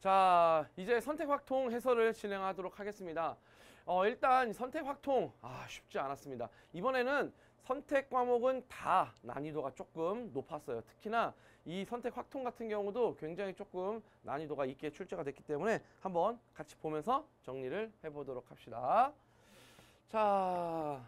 자 이제 선택 확통 해설을 진행하도록 하겠습니다 어, 일단 선택 확통 아 쉽지 않았습니다 이번에는 선택 과목은 다 난이도가 조금 높았어요 특히나 이 선택 확통 같은 경우도 굉장히 조금 난이도가 있게 출제가 됐기 때문에 한번 같이 보면서 정리를 해보도록 합시다 자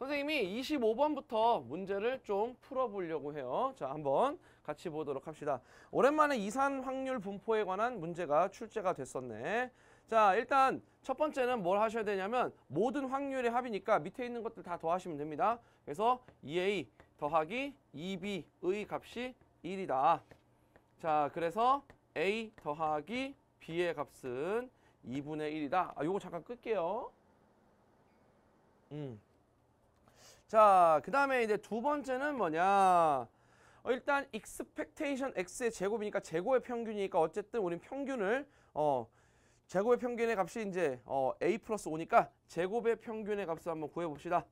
선생님이 25번부터 문제를 좀 풀어보려고 해요. 자, 한번 같이 보도록 합시다. 오랜만에 이산 확률 분포에 관한 문제가 출제가 됐었네. 자, 일단 첫 번째는 뭘 하셔야 되냐면 모든 확률의 합이니까 밑에 있는 것들 다 더하시면 됩니다. 그래서 2a 더하기 2b의 값이 1이다. 자, 그래서 a 더하기 b의 값은 2분의 1이다. 아, 요거 잠깐 끌게요. 음. 자, 그 다음에 이제 두 번째는 뭐냐. 어, 일단 expectation x의 제곱이니까 제곱의 평균이니까 어쨌든 우린 평균을 어 제곱의 평균의 값이 이제 어 a 플러스 5니까 제곱의 평균의 값을 한번 구해봅시다.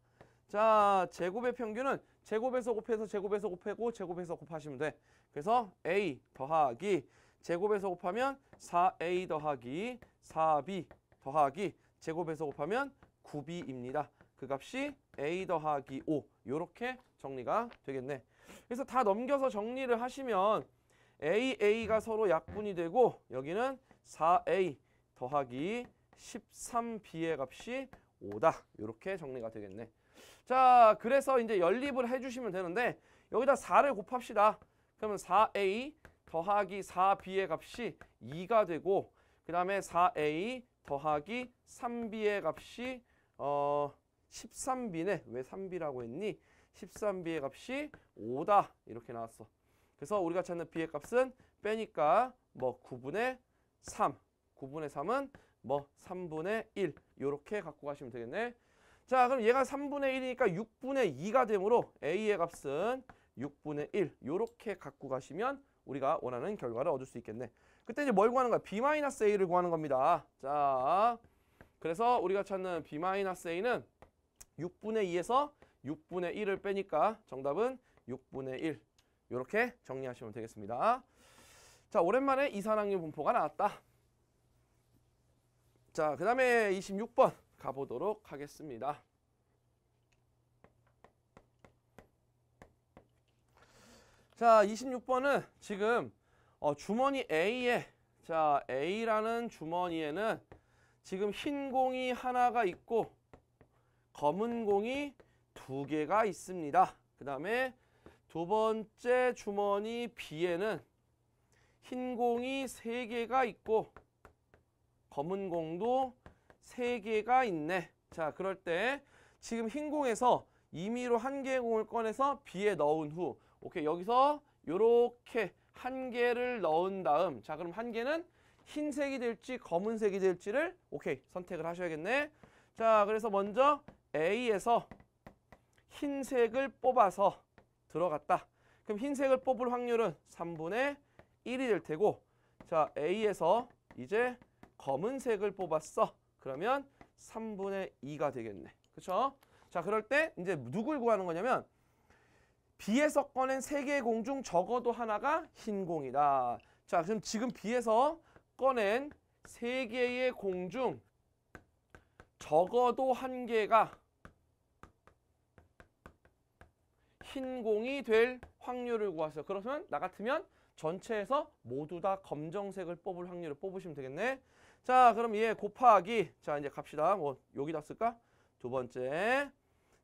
자, 제곱의 평균은 제곱에서 곱해서 제곱에서 곱하고 제곱에서 곱하시면 돼. 그래서 a 더하기 제곱에서 곱하면 4a 더하기 4b 더하기 제곱에서 곱하면 9b입니다. 그 값이 a 더하기 5 이렇게 정리가 되겠네. 그래서 다 넘겨서 정리를 하시면 AA가 서로 약분이 되고 여기는 4A 더하기 13B의 값이 5다. 이렇게 정리가 되겠네. 자, 그래서 이제 연립을 해주시면 되는데 여기다 4를 곱합시다. 그러면 4A 더하기 4B의 값이 2가 되고 그 다음에 4A 더하기 3B의 값이 어 13b네. 왜 3b라고 했니? 13b의 값이 5다. 이렇게 나왔어. 그래서 우리가 찾는 b의 값은 빼니까 뭐 9분의 3. 9분의 3은 뭐 3분의 1. 이렇게 갖고 가시면 되겠네. 자 그럼 얘가 3분의 1이니까 6분의 2가 되므로 A의 값은 6분의 1 이렇게 갖고 가시면 우리가 원하는 결과를 얻을 수 있겠네 그때 이제 뭘 구하는 거야? B-A를 구하는 겁니다 자 그래서 우리가 찾는 B-A는 6분의 2에서 6분의 1을 빼니까 정답은 6분의 1 이렇게 정리하시면 되겠습니다. 자 오랜만에 이산항류 분포가 나왔다. 자그 다음에 26번 가보도록 하겠습니다. 자 26번은 지금 어, 주머니 A에 자 A라는 주머니에는 지금 흰 공이 하나가 있고 검은 공이 두 개가 있습니다. 그 다음에 두 번째 주머니 B에는 흰 공이 세 개가 있고 검은 공도 세 개가 있네. 자, 그럴 때 지금 흰 공에서 임의로 한 개의 공을 꺼내서 B에 넣은 후 오케이, 여기서 이렇게 한 개를 넣은 다음 자, 그럼 한 개는 흰색이 될지 검은색이 될지를 오케이, 선택을 하셔야겠네. 자, 그래서 먼저 A에서 흰색을 뽑아서 들어갔다. 그럼 흰색을 뽑을 확률은 3분의 1이 될 테고 자 A에서 이제 검은색을 뽑았어. 그러면 3분의 2가 되겠네. 그렇죠? 자 그럴 때 이제 누굴 구하는 거냐면 B에서 꺼낸 3 개의 공중 적어도 하나가 흰 공이다. 자 그럼 지금 B에서 꺼낸 3 개의 공중 적어도 한 개가 흰 공이 될 확률을 구하세요. 그러면 나 같으면 전체에서 모두 다 검정색을 뽑을 확률을 뽑으시면 되겠네. 자, 그럼 얘 곱하기. 자, 이제 갑시다. 뭐 여기다 쓸까? 두 번째.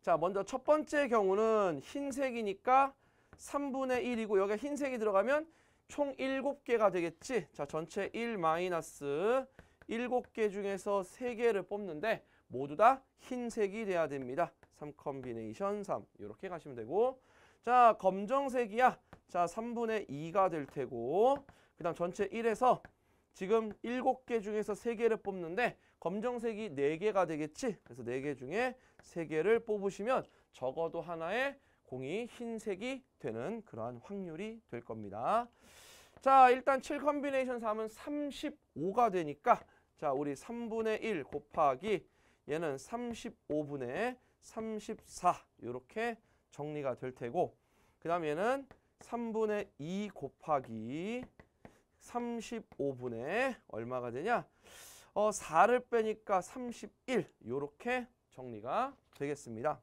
자, 먼저 첫 번째 경우는 흰색이니까 3분의 1이고 여기 흰색이 들어가면 총 7개가 되겠지. 자, 전체 1 마이너스 일곱 개 중에서 세개를 뽑는데 모두 다 흰색이 돼야 됩니다. 3 컴비네이션 3 이렇게 가시면 되고 자 검정색이야 자 3분의 2가 될 테고 그 다음 전체 1에서 지금 7개 중에서 3개를 뽑는데 검정색이 4개가 되겠지 그래서 4개 중에 3개를 뽑으시면 적어도 하나의 공이 흰색이 되는 그러한 확률이 될 겁니다 자 일단 7 컨비네이션 3은 35가 되니까 자, 우리 3분의 1 곱하기 얘는 35분의 34 이렇게 정리가 될 테고 그 다음에 얘는 3분의 2 곱하기 35분의 얼마가 되냐 어, 4를 빼니까 31 이렇게 정리가 되겠습니다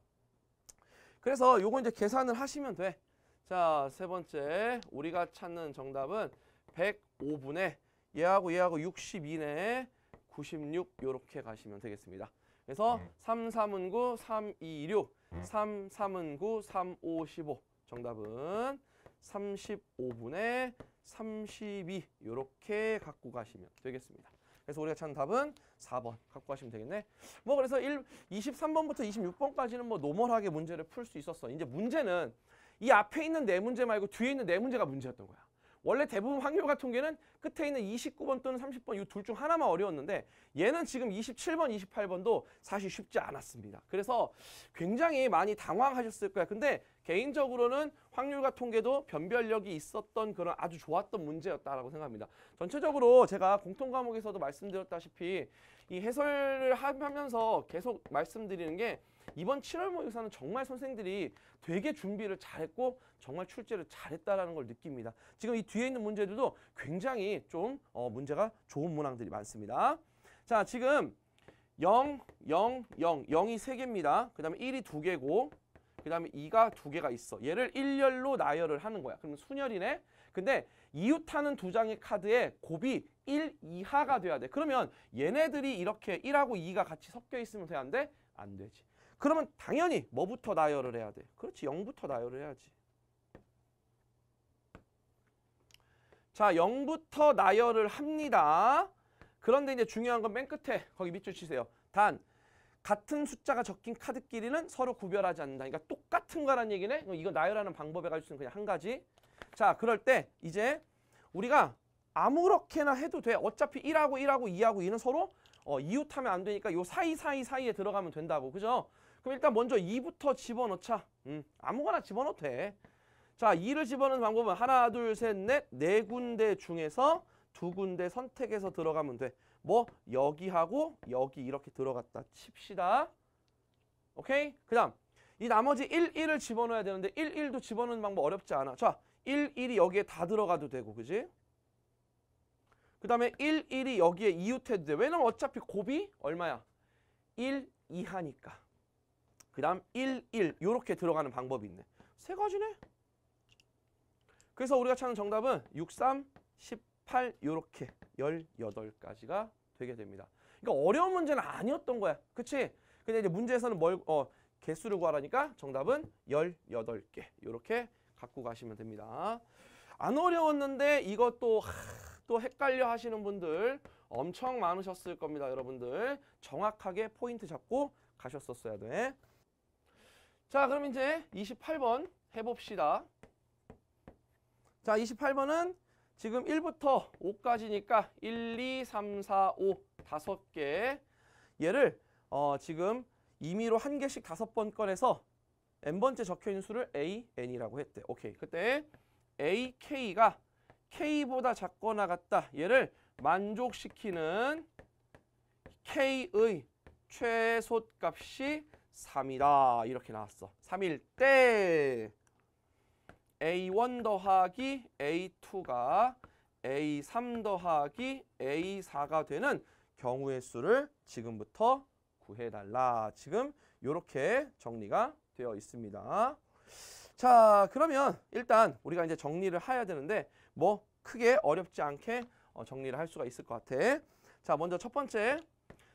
그래서 요거 이제 계산을 하시면 돼 자, 세 번째 우리가 찾는 정답은 105분의 얘하고 얘하고 62네 96 이렇게 가시면 되겠습니다. 그래서 3, 3은 9, 3, 2, 6, 3, 3은 9, 3, 5, 15 정답은 35분의 32 이렇게 갖고 가시면 되겠습니다. 그래서 우리가 찾는 답은 4번 갖고 가시면 되겠네. 뭐 그래서 1, 23번부터 26번까지는 뭐 노멀하게 문제를 풀 수 있었어. 이제 문제는 이 앞에 있는 네 문제 말고 뒤에 있는 네 문제가 문제였던 거야. 원래 대부분 확률과 통계는 끝에 있는 29번 또는 30번 이 둘 중 하나만 어려웠는데 얘는 지금 27번, 28번도 사실 쉽지 않았습니다. 그래서 굉장히 많이 당황하셨을 거야. 근데 개인적으로는 확률과 통계도 변별력이 있었던 그런 아주 좋았던 문제였다라고 생각합니다. 전체적으로 제가 공통 과목에서도 말씀드렸다시피 이 해설을 하면서 계속 말씀드리는 게 이번 7월 모의고사는 정말 선생들이 되게 준비를 잘했고 정말 출제를 잘했다라는 걸 느낍니다. 지금 이 뒤에 있는 문제들도 굉장히 좀 어, 문제가 좋은 문항들이 많습니다. 자, 지금 0, 0, 0, 0이 3개입니다. 그 다음에 1이 2개고 그 다음에 2가 2개가 있어. 얘를 1열로 나열을 하는 거야. 그러면 순열이네. 근데 이웃하는 두 장의 카드에 곱이 1 이하가 돼야 돼. 그러면 얘네들이 이렇게 1하고 2가 같이 섞여 있으면 돼야 안 돼? 안 되지. 그러면 당연히 뭐부터 나열을 해야 돼? 그렇지 0부터 나열을 해야지. 자 0부터 나열을 합니다. 그런데 이제 중요한 건 맨 끝에 거기 밑줄 치세요. 단 같은 숫자가 적힌 카드끼리는 서로 구별하지 않는다. 그러니까 똑같은 거란 얘기네. 이거 나열하는 방법에 가지고는 그냥 한 가지. 자 그럴 때 이제 우리가 아무렇게나 해도 돼. 어차피 1하고 1하고 2하고 2는 서로 어, 이웃하면 안 되니까 요 사이사이 사이에 들어가면 된다고. 그죠? 그럼 일단 먼저 2부터 집어넣자. 음, 아무거나 집어넣어도 돼. 자, 2를 집어넣는 방법은 하나, 둘, 셋, 넷, 네 군데 중에서 두 군데 선택해서 들어가면 돼. 뭐 여기하고 여기 이렇게 들어갔다 칩시다. 오케이? 그 다음 이 나머지 1, 1을 집어넣어야 되는데 1, 1도 집어넣는 방법 어렵지 않아. 자, 1, 1이 여기에 다 들어가도 되고 그지? 그 다음에 1, 1이 여기에 이웃해도 돼. 왜냐면 어차피 곱이 얼마야? 1 이하니까. 그 다음 1, 1 이렇게 들어가는 방법이 있네. 세 가지네. 그래서 우리가 찾는 정답은 6, 3, 18 이렇게 18가지가 되게 됩니다. 그러니까 어려운 문제는 아니었던 거야. 그치? 근데 이제 문제에서는 뭘, 어, 개수를 구하라니까 정답은 18개. 이렇게 갖고 가시면 됩니다. 안 어려웠는데 이것도 하... 또 헷갈려 하시는 분들 엄청 많으셨을 겁니다. 여러분들 정확하게 포인트 잡고 가셨었어야 돼. 자 그럼 이제 28번 해봅시다. 자 28번은 지금 1부터 5까지니까 1, 2, 3, 4, 5 다섯 개 얘를 어, 지금 임의로 한 개씩 다섯 번 꺼내서 n번째 적혀있는 수를 a, n이라고 했대. 오케이. 그때 a, k가 k보다 작거나 같다. 얘를 만족시키는 k의 최솟값이 3이다. 이렇게 나왔어. 3일 때 a1 더하기 a2가 a3 더하기 a4가 되는 경우의 수를 지금부터 구해달라. 지금 이렇게 정리가 되어 있습니다. 자 그러면 일단 우리가 이제 정리를 해야 되는데 뭐 크게 어렵지 않게 어, 정리를 할 수가 있을 것 같아. 자, 먼저 첫 번째.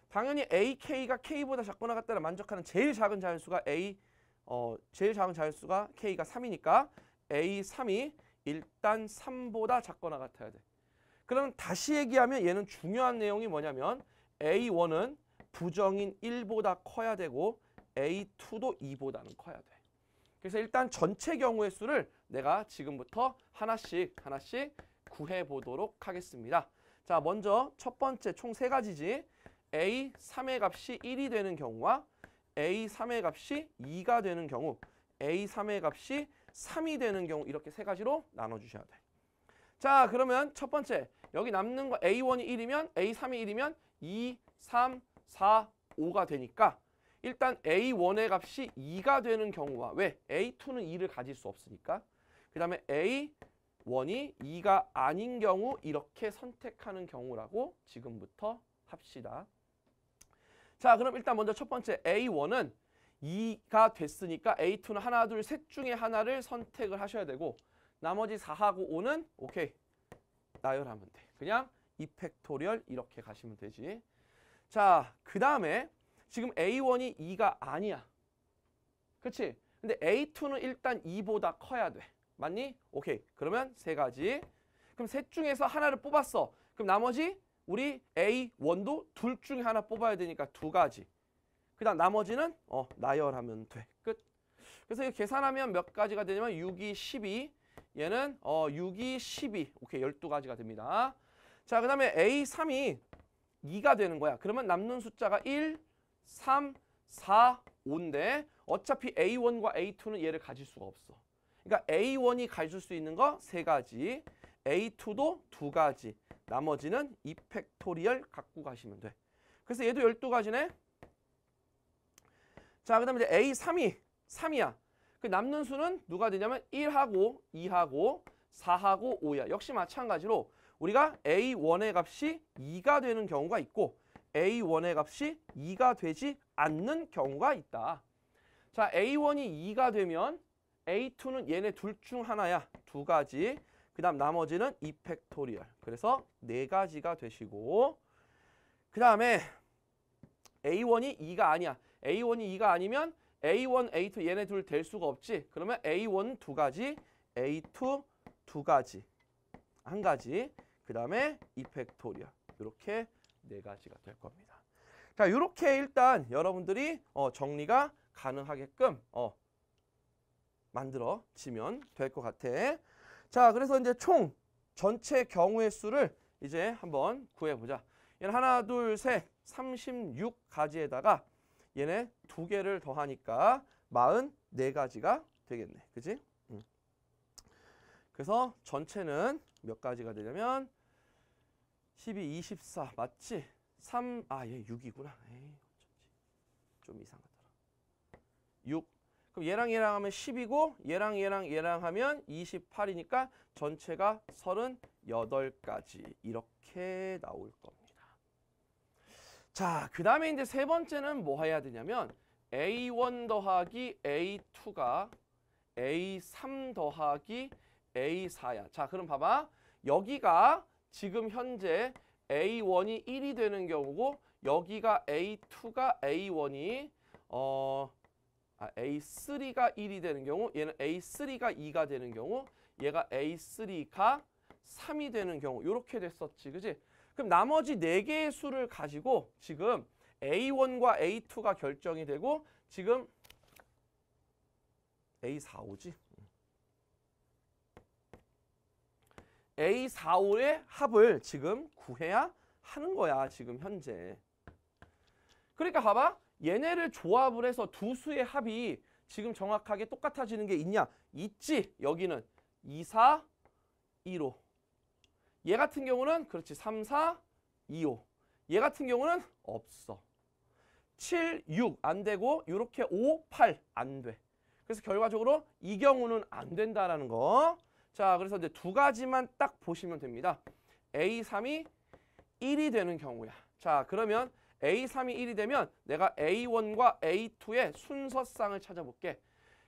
당연히 AK가 K보다 작거나 같다는 만족하는 제일 작은 자연수가 A, 어, 제일 작은 자연수가 K가 3이니까 A3이 일단 3보다 작거나 같아야 돼. 그러면 다시 얘기하면 얘는 중요한 내용이 뭐냐면 A1은 부정인 1보다 커야 되고 A2도 2보다는 커야 돼. 그래서 일단 전체 경우의 수를 내가 지금부터 하나씩 하나씩 구해 보도록 하겠습니다. 자, 먼저 첫 번째 총 세 가지지. A 3의 값이 1이 되는 경우와 A 3의 값이 2가 되는 경우, A 3의 값이 3이 되는 경우 이렇게 세 가지로 나눠 주셔야 돼. 자, 그러면 첫 번째 여기 남는 거 A1이 1이면 A3이 1이면 2, 3, 4, 5가 되니까 일단 A1의 값이 2가 되는 경우와 왜? A2는 2를 가질 수 없으니까 그 다음에 A 1이 2가 아닌 경우 이렇게 선택하는 경우라고 지금부터 합시다. 자 그럼 일단 먼저 첫 번째 A1은 2가 됐으니까 A2는 하나 둘 셋 중에 하나를 선택을 하셔야 되고 나머지 4하고 5는 오케이 나열하면 돼. 그냥 이펙토리얼 이렇게 가시면 되지. 자그 다음에 지금 A1이 2가 아니야. 그치? 근데 A2는 일단 2보다 커야 돼. 맞니? 오케이. 그러면 세 가지. 그럼 셋 중에서 하나를 뽑았어. 그럼 나머지 우리 a 원도둘 중에 하나 뽑아야 되니까 두 가지. 그 다음 나머지는 어, 나열하면 돼. 끝. 그래서 이거 계산하면 몇 가지가 되냐면 6이 12. 얘는 어, 6이 12. 오케이. 12가지가 됩니다. 자, 그 다음에 A3이 2가 되는 거야. 그러면 남는 숫자가 1, 3, 4, 5인데 어차피 A1과 A2는 얘를 가질 수가 없어. 그러니까 A1이 가질 수 있는 거 세 가지, A2도 두 가지, 나머지는 이펙토리얼 갖고 가시면 돼. 그래서 얘도 12가지네. 자, 그 다음에 이제 A3이 3이야. 그 남는 수는 누가 되냐면 1하고 2하고 4하고 5야. 역시 마찬가지로 우리가 A1의 값이 2가 되는 경우가 있고 A1의 값이 2가 되지 않는 경우가 있다. 자, A1이 2가 되면 A2는 얘네 둘 중 하나야. 두 가지. 그 다음 나머지는 2팩토리얼. 그래서 네 가지가 되시고 그 다음에 A1이 2가 아니야. A1이 2가 아니면 A1, A2 얘네 둘 될 수가 없지. 그러면 A1 두 가지, A2 두 가지, 한 가지, 그 다음에 2팩토리얼. 이렇게 네 가지가 될 겁니다. 자, 이렇게 일단 여러분들이 어, 정리가 가능하게끔 어, 만들어지면 될 것 같아. 자, 그래서 이제 총 전체 경우의 수를 이제 한번 구해보자. 얘는 하나, 둘, 셋, 36가지에다가 얘네 두 개를 더하니까 44가지가 되겠네. 그지? 음. 그래서 전체는 몇 가지가 되냐면 12, 24 맞지? 3, 아얘 6이구나. 에이, 어쩐지. 좀 이상하더라. 6, 그럼 얘랑 얘랑 하면 10이고 얘랑 얘랑 얘랑 하면 28이니까 전체가 38가지 이렇게 나올 겁니다. 자, 그 다음에 이제 세 번째는 뭐 해야 되냐면 A1 더하기 A2가 A3 더하기 A4야. 자, 그럼 봐봐. 여기가 지금 현재 A1이 1이 되는 경우고 여기가 A2가 A1이 어 아, A3가 1이 되는 경우 얘는 A3가 2가 되는 경우 얘가 A3가 3이 되는 경우 이렇게 됐었지 그지? 그럼 나머지 4개의 수를 가지고 지금 A1과 A2가 결정이 되고 지금 A45지? A45의 합을 지금 구해야 하는 거야 지금 현재 그러니까 봐봐 얘네를 조합을 해서 두 수의 합이 지금 정확하게 똑같아지는 게 있냐? 있지. 여기는 2, 4, 1, 5. 얘 같은 경우는 그렇지. 3, 4, 2, 5. 얘 같은 경우는 없어. 7, 6 안 되고 이렇게 5, 8 안 돼. 그래서 결과적으로 이 경우는 안 된다라는 거. 자, 그래서 이제 두 가지만 딱 보시면 됩니다. A3이 1이 되는 경우야. 자, 그러면 A3이 1이 되면 내가 A1과 A2의 순서쌍을 찾아볼게.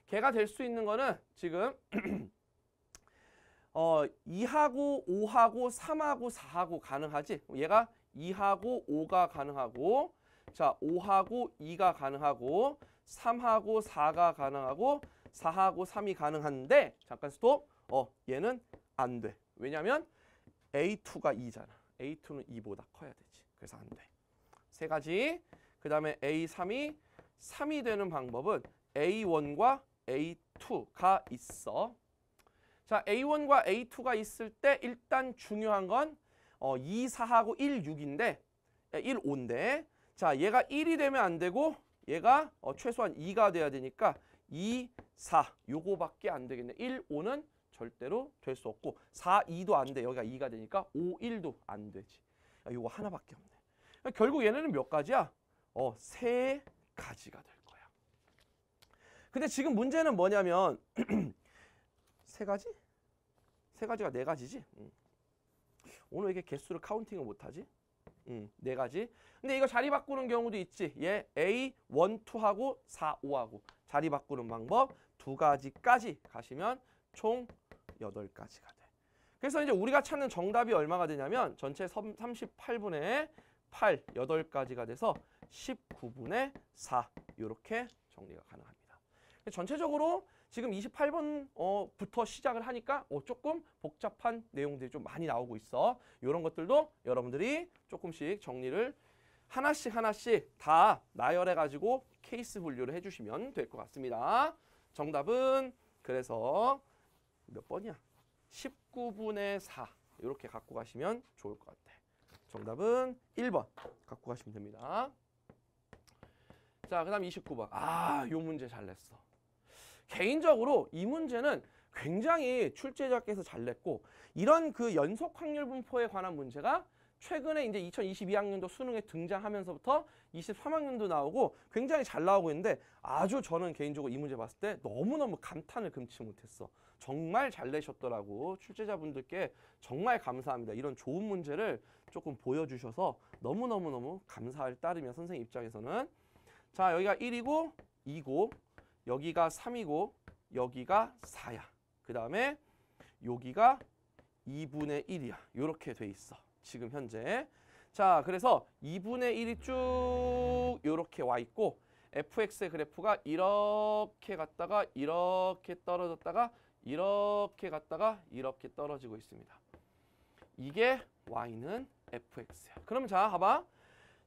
걔가 될 수 있는 거는 지금 어, 2하고 5하고 3하고 4하고 가능하지? 얘가 2하고 5가 가능하고 자 5하고 2가 가능하고 3하고 4가 가능하고 4하고 3이 가능한데 잠깐 스톱 어 얘는 안 돼. 왜냐면 A2가 2잖아. A2는 2보다 커야 되지. 그래서 안 돼. 세 가지. 그 다음에 A3이 3이 되는 방법은 A1과 A2가 있어. 자, A1과 A2가 있을 때 일단 중요한 건 어, 2, 4하고 1, 6인데 1, 예, 5인데 자, 얘가 1이 되면 안 되고 얘가 어, 최소한 2가 돼야 되니까 2, 4 요거밖에 안 되겠네. 1, 5는 절대로 될 수 없고 4, 2도 안 돼. 여기가 2가 되니까 5, 1도 안 되지. 야, 요거 하나밖에 없네. 그러니까 결국 얘네는 몇 가지야? 어, 세 가지가 될 거야. 근데 지금 문제는 뭐냐면 세 가지? 세 가지가 네 가지지? 음. 오늘 이게 개수를 카운팅을 못하지? 음, 네 가지. 근데 이거 자리 바꾸는 경우도 있지. 얘 A, 1, 2하고 4, 5하고 자리 바꾸는 방법 두 가지까지 가시면 총 8가지가 돼. 그래서 이제 우리가 찾는 정답이 얼마가 되냐면 전체 38분의 8, 8가지가 돼서 19분의 4 이렇게 정리가 가능합니다. 전체적으로 지금 28번부터 어, 시작을 하니까 어, 조금 복잡한 내용들이 좀 많이 나오고 있어. 이런 것들도 여러분들이 조금씩 정리를 하나씩 하나씩 다 나열해가지고 케이스 분류를 해주시면 될 것 같습니다. 정답은 그래서 몇 번이야? 19분의 4 이렇게 갖고 가시면 좋을 것 같아요. 정답은 1번 갖고 가시면 됩니다. 자, 그 다음 29번. 아, 요 문제 잘 냈어. 개인적으로 이 문제는 굉장히 출제자께서 잘 냈고 이런 그 연속 확률 분포에 관한 문제가 최근에 이제 2022학년도 수능에 등장하면서부터 23학년도 나오고 굉장히 잘 나오고 있는데 아주 저는 개인적으로 이 문제 봤을 때 너무너무 감탄을 금치 못했어. 정말 잘 내셨더라고. 출제자분들께 정말 감사합니다. 이런 좋은 문제를 조금 보여주셔서 너무너무너무 감사할 따름이야. 선생님 입장에서는. 자, 여기가 1이고 2고 여기가 3이고 여기가 4야. 그 다음에 여기가 2분의 1이야. 이렇게 돼 있어. 지금 현재. 자, 그래서 2분의 1이 쭉 이렇게 와 있고 fx의 그래프가 이렇게 갔다가 이렇게 떨어졌다가 이렇게 갔다가 이렇게 떨어지고 있습니다. 이게 y는 fx야. 그럼 자, 봐봐.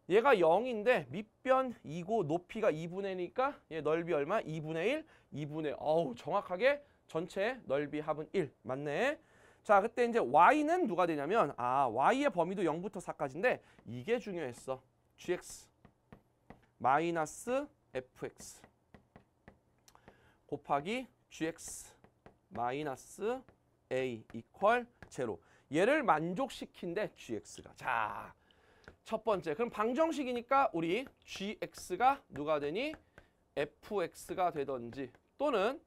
얘가 0인데 밑변 2고 높이가 2분의 1이니까 얘 넓이 얼마? 2분의 1, 2분의 어우 정확하게 전체 넓이 합은 1 맞네. 자, 그때 이제 y는 누가 되냐면 아, y의 범위도 0부터 4까지인데 이게 중요했어. gx 마이너스 fx 곱하기 gx 마이너스 a 이퀄 제로. 얘를 만족시킨데 gx가. 자, 첫 번째. 그럼 방정식이니까 우리 gx가 누가 되니? fx가 되던지 또는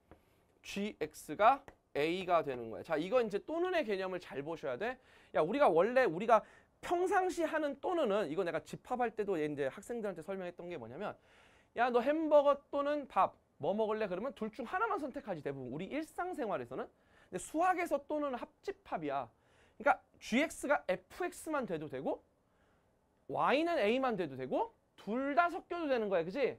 gx가 A가 되는 거예요. 자, 이거 이제 또는의 개념을 잘 보셔야 돼. 야, 우리가 원래 우리가 평상시 하는 또는은 이거 내가 집합할 때도 이제 학생들한테 설명했던 게 뭐냐면 야, 너 햄버거 또는 밥 뭐 먹을래? 그러면 둘 중 하나만 선택하지 대부분 우리 일상생활에서는. 근데 수학에서 또는 합집합이야. 그러니까 GX가 FX만 돼도 되고 Y는 A만 돼도 되고 둘 다 섞여도 되는 거야. 그지?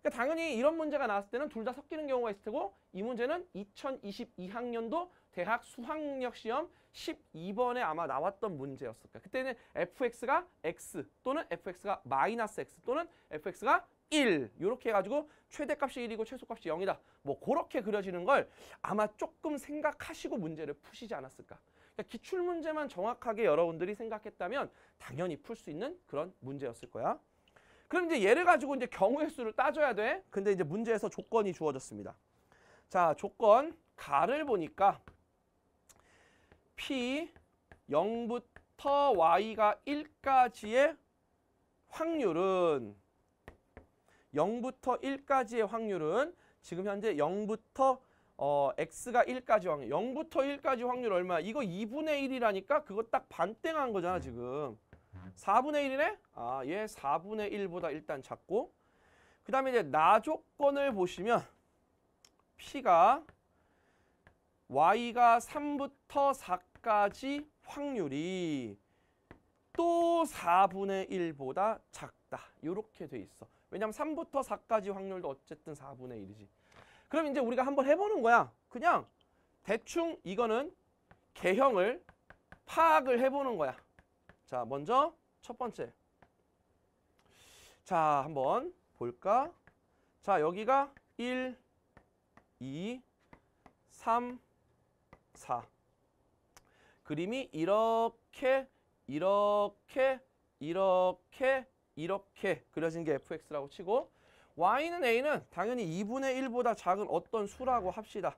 그러니까 당연히 이런 문제가 나왔을 때는 둘 다 섞이는 경우가 있을 테고 이 문제는 2022학년도 대학 수학력 시험 12번에 아마 나왔던 문제였을 까 그때는 fx가 x 또는 fx가 마이너스 x 또는 fx가 1 이렇게 해가지고 최대값이 1이고 최소값이 0이다. 뭐 그렇게 그려지는 걸 아마 조금 생각하시고 문제를 푸시지 않았을까. 그러니까 기출문제만 정확하게 여러분들이 생각했다면 당연히 풀 수 있는 그런 문제였을 거야. 그럼 이제 예를 가지고 이제 경우의 수를 따져야 돼. 근데 이제 문제에서 조건이 주어졌습니다. 자, 조건 가를 보니까 P 0부터 Y가 1까지의 확률은 0부터 1까지의 확률은 지금 현재 0부터 어, x가 1까지 확률 0부터 1까지 확률 얼마야? 이거 2분의 1이라니까 그거 딱 반땡한 거잖아 네. 지금 4분의 1이네? 아 얘 4분의 1보다 일단 작고 그 다음에 이제 나 조건을 보시면 P가 Y가 3부터 4까지 확률이 또 4분의 1보다 작다. 이렇게 돼 있어. 왜냐하면 3부터 4까지 확률도 어쨌든 4분의 1이지. 그럼 이제 우리가 한번 해보는 거야. 그냥 대충 이거는 개형을 파악을 해보는 거야. 자, 먼저 첫 번째. 자, 한번 볼까? 자, 여기가 1, 2, 3, 4 그림이 이렇게 이렇게 이렇게 이렇게 그려진 게 fx라고 치고 y는 a는 당연히 2분의 1보다 작은 어떤 수라고 합시다.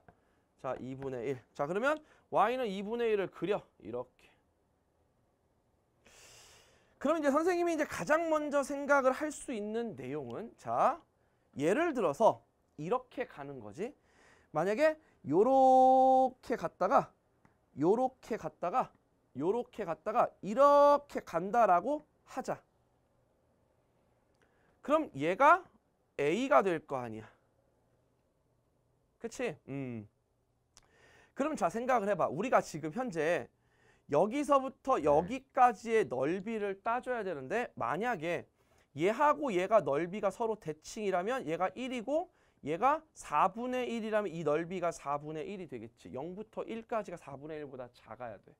자 2분의 1. 자 그러면 y는 2분의 1을 그려 이렇게. 그럼 이제 선생님이 이제 가장 먼저 생각을 할 수 있는 내용은 자 예를 들어서 이렇게 가는 거지. 만약에 요렇게 갔다가 요렇게 갔다가 요렇게 갔다가 이렇게 간다라고 하자. 그럼 얘가 A가 될 거 아니야. 그치? 음. 그럼 자 생각을 해봐. 우리가 지금 현재 여기서부터 네. 여기까지의 넓이를 따져야 되는데 만약에 얘하고 얘가 넓이가 서로 대칭이라면 얘가 1이고 얘가 4분의 1이라면 이 넓이가 4분의 1이 되겠지. 0부터 1까지가 4분의 1보다 작아야 돼.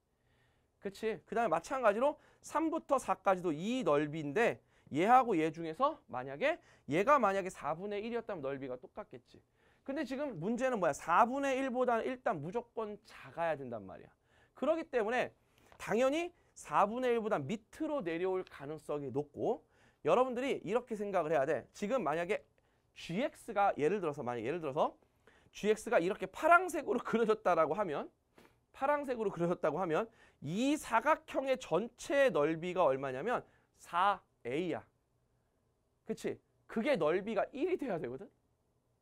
그치? 그 다음에 마찬가지로 3부터 4까지도 이 넓이인데 얘하고 얘 중에서 만약에 얘가 만약에 4분의 1이었다면 넓이가 똑같겠지. 근데 지금 문제는 뭐야? 4분의 1보다는 일단 무조건 작아야 된단 말이야. 그러기 때문에 당연히 4분의 1보다 밑으로 내려올 가능성이 높고 여러분들이 이렇게 생각을 해야 돼. 지금 만약에 GX가 예를 들어서 만약 예를 들어서 GX가 이렇게 파랑색으로 그려졌다라고 하면 파랑색으로 그려졌다고 하면 이 사각형의 전체 넓이가 얼마냐면 4a야. 그치? 그게 넓이가 1이 돼야 되거든?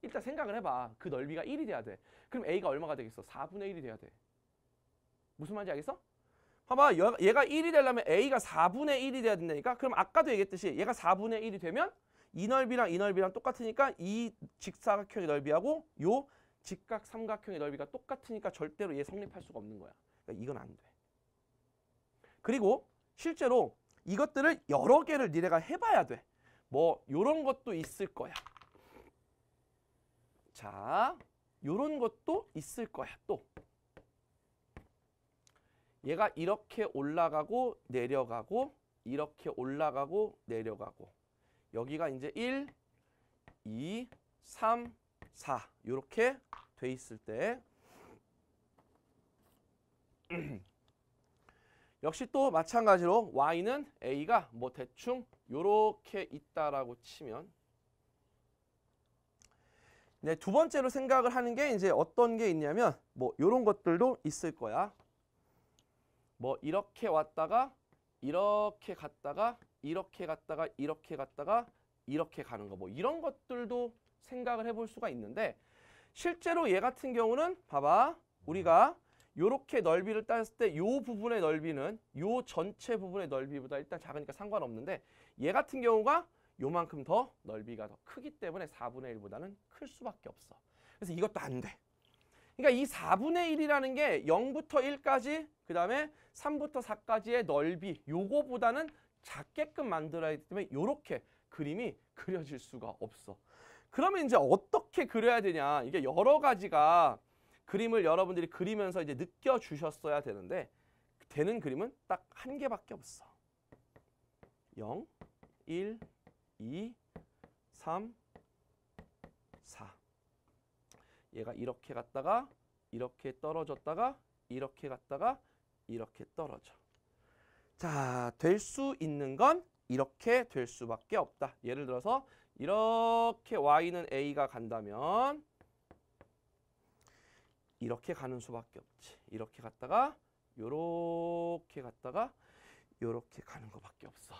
일단 생각을 해봐. 그 넓이가 1이 돼야 돼. 그럼 a가 얼마가 되겠어? 4분의 1이 돼야 돼. 무슨 말인지 알겠어? 봐봐. 얘가 1이 되려면 a가 4분의 1이 돼야 된다니까? 그럼 아까도 얘기했듯이 얘가 4분의 1이 되면 이 넓이랑 이 넓이랑 똑같으니까 이 직사각형의 넓이하고 요 직각 삼각형의 넓이가 똑같으니까 절대로 얘 성립할 수가 없는 거야. 그러니까 이건 안 돼. 그리고 실제로 이것들을 여러 개를 니네가 해봐야 돼. 뭐 요런 것도 있을 거야. 자, 요런 것도 있을 거야. 또 얘가 이렇게 올라가고 내려가고 이렇게 올라가고 내려가고 여기가 이제 1, 2, 3, 4 이렇게 돼 있을 때 역시 또 마찬가지로 y는 a가 뭐 대충 이렇게 있다라고 치면 네, 두 번째로 생각을 하는 게 이제 어떤 게 있냐면 뭐 이런 것들도 있을 거야. 뭐 이렇게 왔다가 이렇게 갔다가 이렇게 갔다가 이렇게 갔다가 이렇게 가는 거 뭐 이런 것들도 생각을 해볼 수가 있는데 실제로 얘 같은 경우는 봐봐 우리가 이렇게 넓이를 따졌을 때 요 부분의 넓이는 요 전체 부분의 넓이보다 일단 작으니까 상관없는데 얘 같은 경우가 요만큼 더 넓이가 더 크기 때문에 4분의 1보다는 클 수밖에 없어. 그래서 이것도 안 돼. 그러니까 이 4분의 1이라는 게 0부터 1까지 그 다음에 3부터 4까지의 넓이 요거보다는 작게끔 만들어야 되기 때문에 이렇게 그림이 그려질 수가 없어. 그러면 이제 어떻게 그려야 되냐. 이게 여러 가지가 그림을 여러분들이 그리면서 이제 느껴주셨어야 되는데 되는 그림은 딱 한 개밖에 없어. 0, 1, 2, 3, 4. 얘가 이렇게 갔다가 이렇게 떨어졌다가 이렇게 갔다가 이렇게 떨어져. 자, 될 수 있는 건 이렇게 될 수밖에 없다. 예를 들어서 이렇게 y는 a가 간다면 이렇게 가는 수밖에 없지. 이렇게 갔다가 이렇게 갔다가 이렇게 가는 것밖에 없어.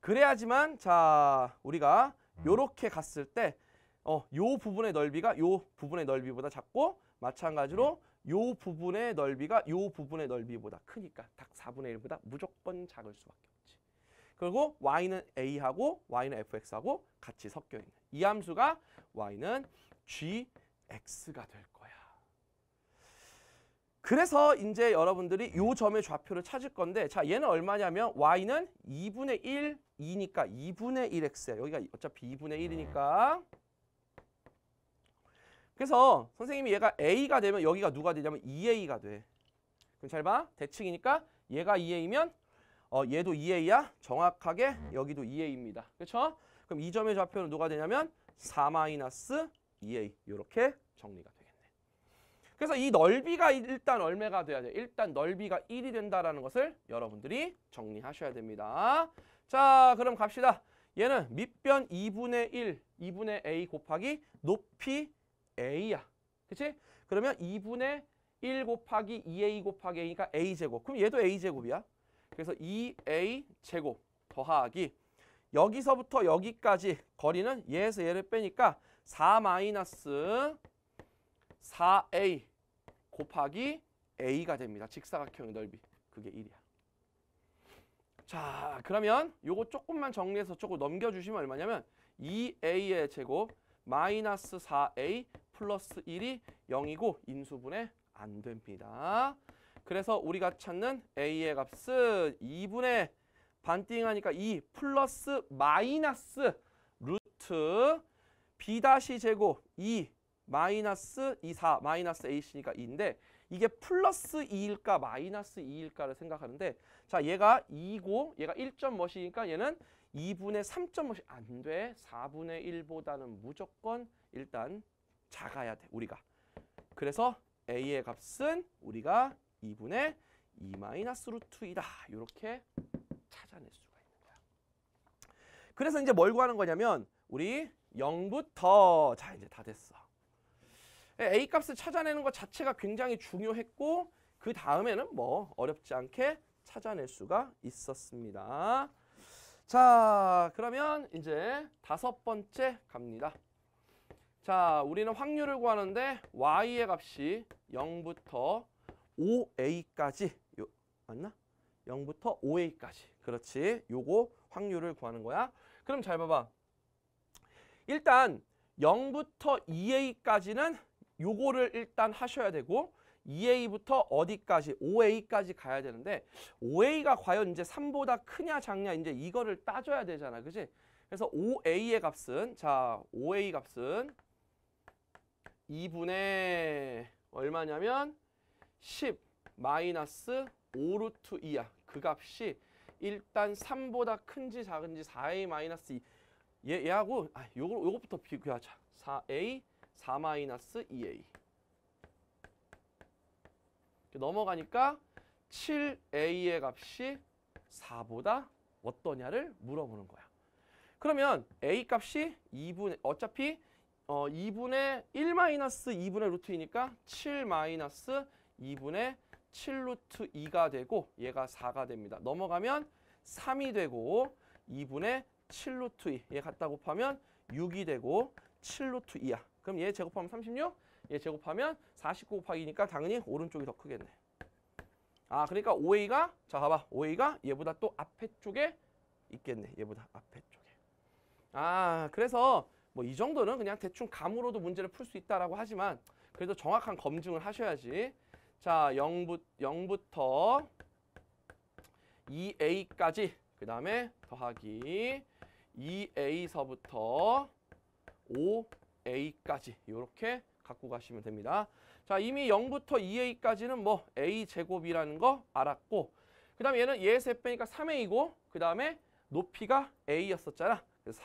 그래야지만 자 우리가 이렇게 음. 갔을 때 어, 요 부분의 넓이가 요 부분의 넓이보다 작고 마찬가지로 네. 요 부분의 넓이가 요 부분의 넓이보다 크니까 딱 4분의 1보다 무조건 작을 수밖에 없지. 그리고 y는 a하고 y는 fx하고 같이 섞여 있는 이 함수가 y는 gx가 될 거야. 그래서 이제 여러분들이 요 점의 좌표를 찾을 건데 자 얘는 얼마냐면 y는 2분의 1이니까 2분의 1x야. 여기가 어차피 2분의 1이니까 그래서 선생님이 얘가 A가 되면 여기가 누가 되냐면 2A가 돼. 그럼 잘 봐. 대칭이니까 얘가 2A면 어, 얘도 2A야. 정확하게 여기도 2A입니다. 그렇죠? 그럼 이 점의 좌표는 누가 되냐면 4-2A 이렇게 정리가 되겠네. 그래서 이 넓이가 일단 얼마가 돼야 돼? 일단 넓이가 1이 된다는 것을 여러분들이 정리하셔야 됩니다. 자, 그럼 갑시다. 얘는 밑변 2분의 1, 2분의 A 곱하기 높이 a야. 그치? 그러면 2분의 1 곱하기 2a 곱하기 a니까 a제곱. 그럼 얘도 a제곱이야. 그래서 2a 제곱 더하기 여기서부터 여기까지 거리는 얘에서 얘를 빼니까 4 마이너스 4a 곱하기 a가 됩니다. 직사각형 의 넓이 그게 1이야. 자 그러면 요거 조금만 정리해서 조금 넘겨주시면 얼마냐면 2a의 제곱 마이너스 4a 플러스 1이 0이고 인수분해 안 됩니다. 그래서 우리가 찾는 A의 값은 2분의 반띵하니까 2 플러스 마이너스 루트 B 제곱 2 마이너스 2, 4 마이너스 A씨니까 2인데 이게 플러스 2일까 마이너스 2일까를 생각하는데 자 얘가 2고 얘가 1점 멋이니까 얘는 2분의 3점 멋이 안 돼. 4분의 1보다는 무조건 일단 작아야 돼 우리가. 그래서 a의 값은 우리가 2분의 2 마이너스 루트이다. 이렇게 찾아낼 수가 있는 거야. 그래서 이제 뭘 구하는 거냐면 우리 0부터 자 이제 다 됐어. 예, a 값을 찾아내는 것 자체가 굉장히 중요했고 그 다음에는 뭐 어렵지 않게 찾아낼 수가 있었습니다. 자 그러면 이제 다섯 번째 갑니다. 자, 우리는 확률을 구하는데 y의 값이 0부터 5a까지 요, 맞나? 0부터 5a까지. 그렇지. 요거 확률을 구하는 거야. 그럼 잘 봐봐. 일단 0부터 2a까지는 요거를 일단 하셔야 되고 2a부터 어디까지 5a까지 가야 되는데 5a가 과연 이제 3보다 크냐 작냐 이제 이거를 따져야 되잖아. 그지 그래서 5a의 값은 자, 5a 값은 2분의 얼마냐면 10 마이너스 5루트 2야. 그 값이 일단 3보다 큰지 작은지 4a 마이너스 2. 얘, 얘하고 아, 요거, 것부터 비교하자. 4a 4 마이너스 2a. 넘어가니까 7a의 값이 4보다 어떠냐를 물어보는 거야. 그러면 a 값이 2분 의 어차피 어, 2분의 1 마이너스 2분의 루트이니까 7 마이너스 2분의 7 루트 2가 되고 얘가 4가 됩니다. 넘어가면 3이 되고 2분의 7 루트 2. 얘 갖다 곱하면 6이 되고 7 루트 2야. 그럼 얘 제곱하면 36, 얘 제곱하면 49 곱하기니까 당연히 오른쪽이 더 크겠네. 아 그러니까 5A가 자 봐봐 5A가 얘보다 또 앞에 쪽에 있겠네 얘보다 앞에 쪽에 아 그래서 뭐이 정도는 그냥 대충 감으로도 문제를 풀 수 있다라고 하지만 그래도 정확한 검증을 하셔야지. 자, 0부, 0부터 2a까지 그 다음에 더하기 2a서부터 5a까지 이렇게 갖고 가시면 됩니다. 자 이미 0부터 2a까지는 뭐 a제곱이라는 거 알았고 그 다음에 얘는 얘에서 빼니까 3a이고 그 다음에 높이가 a였었잖아. 그래서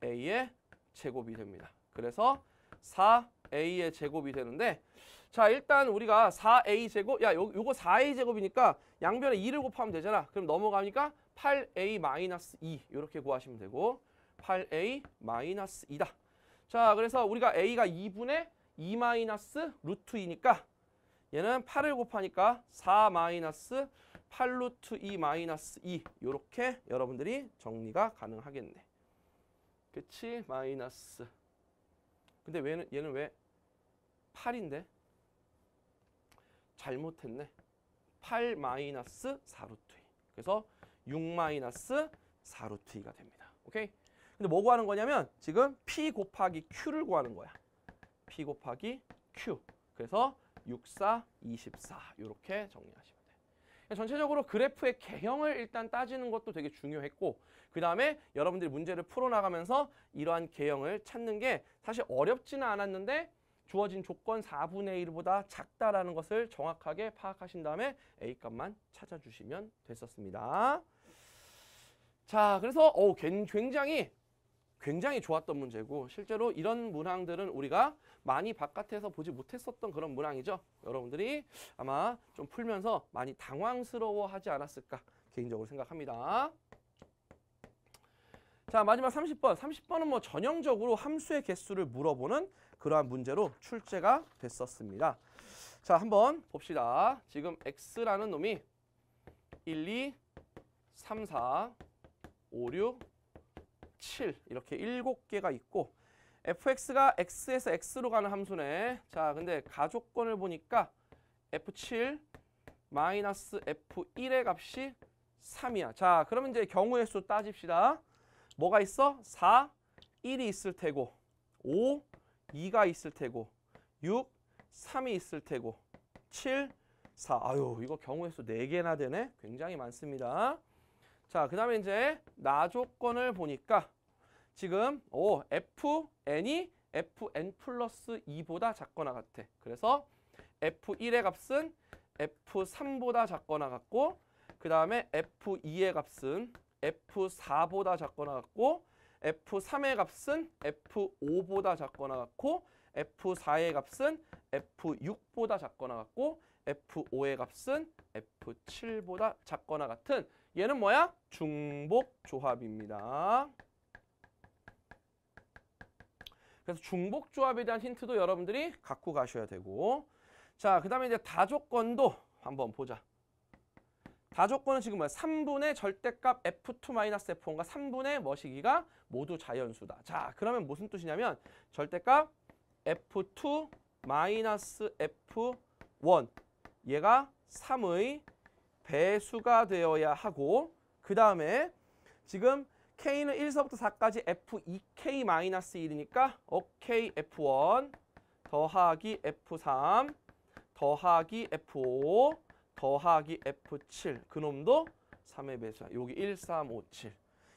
3a의 제곱이 됩니다. 그래서 4a의 제곱이 되는데 자 일단 우리가 4a 제곱 야 요, 요거 4a 제곱이니까 양변에 2를 곱하면 되잖아. 그럼 넘어가니까 8a 마이너스 2 이렇게 구하시면 되고 8a 마이너스 2다. 자 그래서 우리가 a가 2분의 2 마이너스 루트 2니까 얘는 8을 곱하니까 4 마이너스 8루트 2 마이너스 2 이렇게 여러분들이 정리가 가능하겠네. 그치? 마이너스. 근데 얘는, 얘는 왜 8인데? 잘못했네. 8 마이너스 4루트 2. 그래서 6 마이너스 4루트 2가 됩니다. 오케이? 근데 뭐 구하는 거냐면 지금 P 곱하기 Q를 구하는 거야. P 곱하기 Q. 그래서 6, 4, 24 이렇게 정리하시면 전체적으로 그래프의 개형을 일단 따지는 것도 되게 중요했고 그 다음에 여러분들이 문제를 풀어나가면서 이러한 개형을 찾는 게 사실 어렵지는 않았는데 주어진 조건 4분의 1보다 작다라는 것을 정확하게 파악하신 다음에 A값만 찾아주시면 됐었습니다. 자, 그래서 어, 굉장히 굉장히 좋았던 문제고 실제로 이런 문항들은 우리가 많이 바깥에서 보지 못했었던 그런 문항이죠. 여러분들이 아마 좀 풀면서 많이 당황스러워하지 않았을까 개인적으로 생각합니다. 자 마지막 30번. 30번은 뭐 전형적으로 함수의 개수를 물어보는 그러한 문제로 출제가 됐었습니다. 자 한번 봅시다. 지금 x라는 놈이 1, 2, 3, 4, 5, 6, 7 이렇게 7개가 있고 fx가 x에서 x로 가는 함수네. 자, 근데 가족권을 보니까 f7 마이너스 f1의 값이 3이야. 자, 그러면 이제 경우의 수 따집시다. 뭐가 있어? 4, 1이 있을 테고 5, 2가 있을 테고 6, 3이 있을 테고 7, 4. 아유, 이거 경우의 수 4개나 되네. 굉장히 많습니다. 자, 그 다음에 이제 나 조건을 보니까 지금 오 fn이 fn 플러스 2보다 작거나 같아. 그래서 f1의 값은 f3보다 작거나 같고 그 다음에 f2의 값은 f4보다 작거나 같고 f3의 값은 f5보다 작거나 같고 f4의 값은 f6보다 작거나 같고 f5의 값은 f7보다 작거나 같은 얘는 뭐야? 중복 조합입니다. 그래서 중복 조합에 대한 힌트도 여러분들이 갖고 가셔야 되고 자, 그 다음에 이제 다조건도 한번 보자. 다조건은 지금 뭐야? 3분의 절대값 f2-f1과 3분의 머시기가 모두 자연수다. 자, 그러면 무슨 뜻이냐면 절대값 f2-f1 얘가 3의 배수가 되어야 하고 그 다음에 지금 K는 1서부터 4까지 F2K-1이니까 OK F1 더하기 F3 더하기 F5 더하기 F7 그놈도 3의 배수야. 여기 1, 3, 5, 7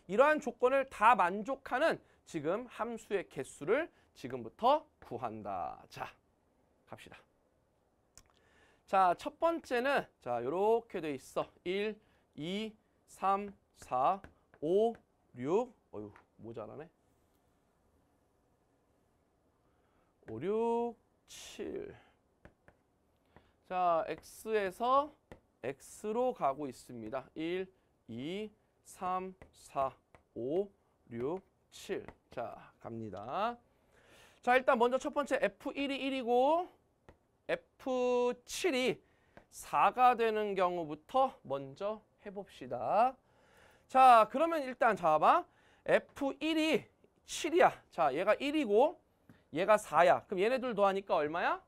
이러한 조건을 다 만족하는 지금 함수의 개수를 지금부터 구한다. 자, 갑시다. 자, 첫 번째는 자, 요렇게 돼 있어. 1, 2, 3, 4, 5, 6. 어휴, 모자라네. 5, 6, 7. 자, x에서 x로 가고 있습니다. 1, 2, 3, 4, 5, 6, 7. 자, 갑니다. 자, 일단 먼저 첫 번째 f1이 1이고 F7이 4가 되는 경우부터 먼저 해봅시다. 자, 그러면 일단 잡아. 봐 F1이 7이야. 자, 얘가 1이고 얘가 4야. 그럼 얘네들 더하니까 얼마야?